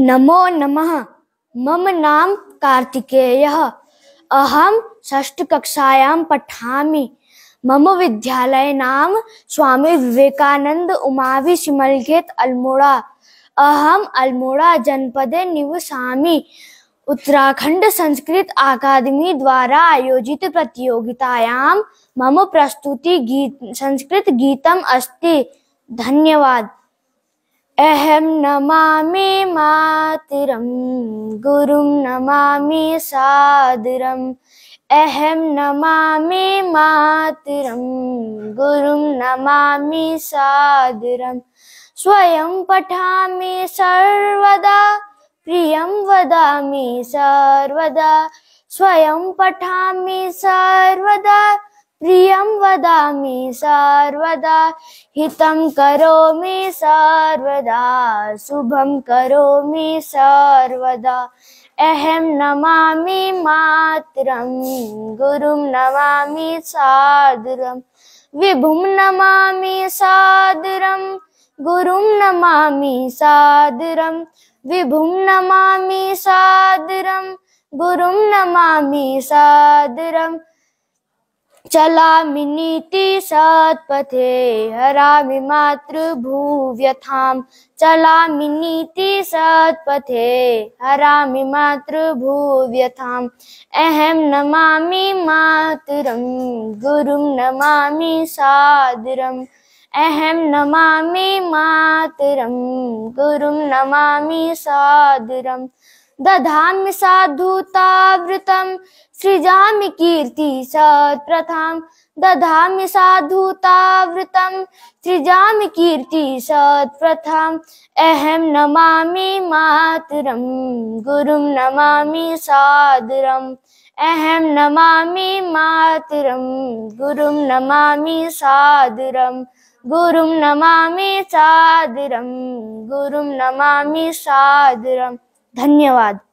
नमो नमः मम नाम अहम अहं षष्ठकक्षायां पठा मम विद्यालय नाम स्वामी विवेकानंद उमा सिमलखेत अल्मोड़ा अहम अल्मोड़ा जनपद निवसा उत्तराखंड संस्कृत अकादमी द्वारा आयोजित प्रतियोगितायां मम प्रस्तुति गीत संस्कृत गीतम अस्ति धन्यवाद अहं नमामि मातिरं गुरुं नमामि साम् अहं नमामि मातिरं गुरुं नमामि सादरं स्वयं पठामि सर्वदा प्रियं वदामि सर्वदा स्वयं पठामि सर्वदा प्रियं वदामि सर्वदा हितं करोमि सर्वदा शुभं करोमि सर्वदा अहं नमामि मातरं गुरुं नमामि सादरं विभुं नमामि सादरं गुरुं नमामि सादरं विभुं नमामि सादरं गुरुं नमामि सादरम् चला मिनीति चलामि नीतिसत्पथे हरामि मातृभूव्यथां चलामि नीतिसत्पथे हरामि मातृभूव्यथाम् अहम नमामि मातरं गुरुं नमामि सादरम् अहम नमामि मातरं गुरुम नमामि सादरम दधामि साधुतावृतम सृजामि कीर्ति सत्प्रथां दधामि साधुतावृतं सृजामि कीर्ति सत्प्रथाम् अहं नमामि मातरं गुरुं नमामि सादरम् अहं नमामि मातरं गुरुं नमामि सादरम् गुरुं नमामि सादरं गुरुं नमामि सादरम् धन्यवाद